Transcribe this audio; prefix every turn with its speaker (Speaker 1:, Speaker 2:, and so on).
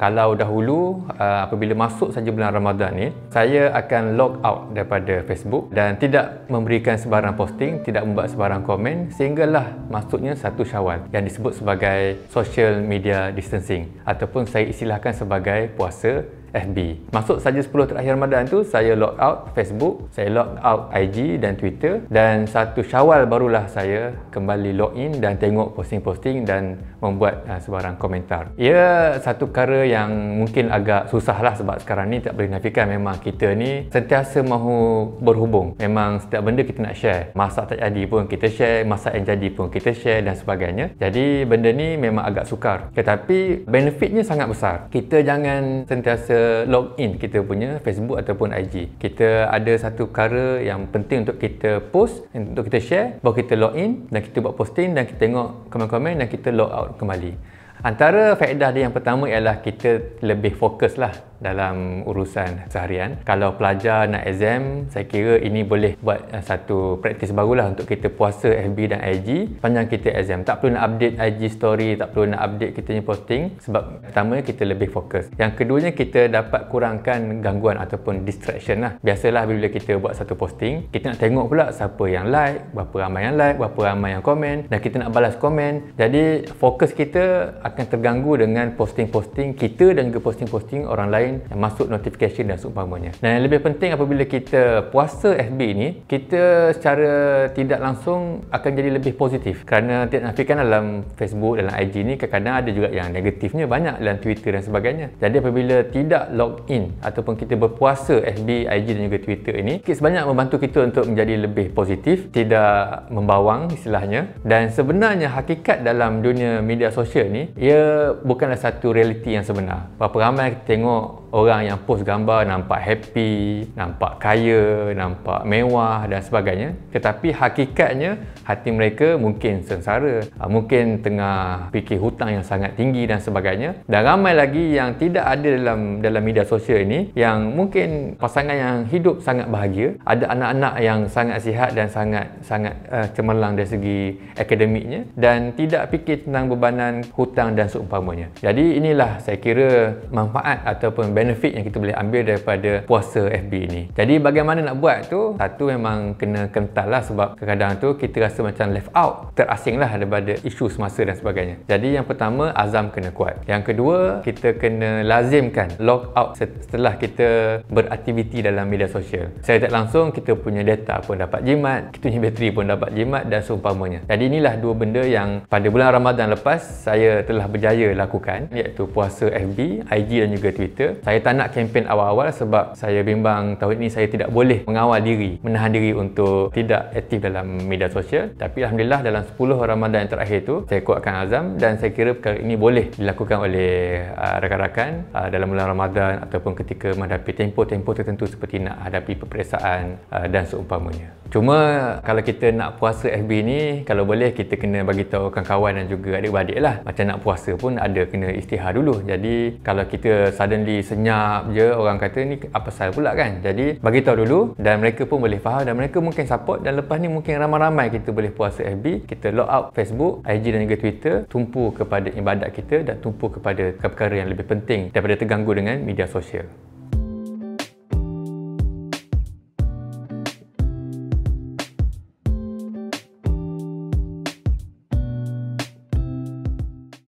Speaker 1: Kalau dahulu uh, apabila masuk saja bulan Ramadan ni, saya akan log out daripada Facebook dan tidak memberikan sebarang posting, tidak membuat sebarang komen sehinggalah masuknya satu Syawal yang disebut sebagai social media distancing ataupun saya istilahkan sebagai puasa FB. Masuk saja 10 terakhir Ramadan tu saya log out Facebook, saya log out IG dan Twitter dan satu Syawal barulah saya kembali log in dan tengok posting-posting dan membuat uh, sebarang komentar. Ia ya, satu perkara yang mungkin agak susahlah sebab sekarang ni tak boleh nafikan memang kita ni sentiasa mahu berhubung. Memang setiap benda kita nak share. masa tak jadi pun kita share, masa yang jadi pun kita share dan sebagainya. Jadi benda ni memang agak sukar. Tetapi benefitnya sangat besar. Kita jangan sentiasa log in kita punya Facebook ataupun IG kita ada satu perkara yang penting untuk kita post untuk kita share bahawa kita log in dan kita buat posting dan kita tengok komen-komen dan kita log out kembali antara faedah dia yang pertama ialah kita lebih fokus lah dalam urusan seharian. Kalau pelajar nak exam, saya kira ini boleh buat eh, satu praktis barulah untuk kita puasa FB dan IG panjang kita exam. Tak perlu nak update IG story, tak perlu nak update kita ni posting sebab pertama kita lebih fokus. Yang keduanya kita dapat kurangkan gangguan ataupun distraction lah. Biasalah bila kita buat satu posting, kita nak tengok pula siapa yang like, berapa ramai yang like, berapa ramai yang komen dan kita nak balas komen. Jadi fokus kita akan terganggu dengan posting-posting kita dan juga posting-posting orang lain lain masuk notification dan seumpamanya dan yang lebih penting apabila kita puasa FB ni kita secara tidak langsung akan jadi lebih positif kerana tidak nafikan dalam Facebook dalam IG ni kadang-kadang ada juga yang negatifnya banyak dalam Twitter dan sebagainya jadi apabila tidak log in ataupun kita berpuasa FB, IG dan juga Twitter ini sikit sebanyak membantu kita untuk menjadi lebih positif tidak membawang istilahnya dan sebenarnya hakikat dalam dunia media sosial ni ia bukanlah satu realiti yang sebenar berapa ramai kita tengok orang yang post gambar nampak happy, nampak kaya, nampak mewah dan sebagainya. Tetapi hakikatnya hati mereka mungkin sengsara, ah, mungkin tengah fikir hutang yang sangat tinggi dan sebagainya. Dan ramai lagi yang tidak ada dalam dalam media sosial ini yang mungkin pasangan yang hidup sangat bahagia, ada anak-anak yang sangat sihat dan sangat sangat uh, cemerlang dari segi akademiknya dan tidak fikir tentang bebanan hutang dan seumpamanya. Jadi inilah saya kira manfaat ataupun benefit yang kita boleh ambil daripada puasa FB ni jadi bagaimana nak buat tu satu memang kena kental lah sebab kadang-kadang tu kita rasa macam left out terasing lah daripada isu semasa dan sebagainya jadi yang pertama azam kena kuat yang kedua kita kena lazimkan log out setelah kita beraktiviti dalam media sosial saya tak langsung kita punya data pun dapat jimat kita punya bateri pun dapat jimat dan seumpamanya jadi inilah dua benda yang pada bulan Ramadan lepas saya telah berjaya lakukan iaitu puasa FB IG dan juga Twitter saya saya tak nak kempen awal-awal sebab saya bimbang tahun ini saya tidak boleh mengawal diri menahan diri untuk tidak aktif dalam media sosial tapi Alhamdulillah dalam 10 Ramadan yang terakhir itu saya kuatkan azam dan saya kira perkara ini boleh dilakukan oleh uh, rakan-rakan uh, dalam bulan Ramadan ataupun ketika menghadapi tempoh-tempoh tertentu seperti nak hadapi peperiksaan uh, dan seumpamanya Cuma kalau kita nak puasa FB ni kalau boleh kita kena bagi tahu kawan-kawan dan juga adik-beradik lah. Macam nak puasa pun ada kena istihar dulu. Jadi kalau kita suddenly senyap je orang kata ni apa pasal pula kan? Jadi bagi tahu dulu dan mereka pun boleh faham dan mereka mungkin support dan lepas ni mungkin ramai-ramai kita boleh puasa FB. Kita log out Facebook, IG dan juga Twitter tumpu kepada ibadat kita dan tumpu kepada perkara yang lebih penting daripada terganggu dengan media sosial.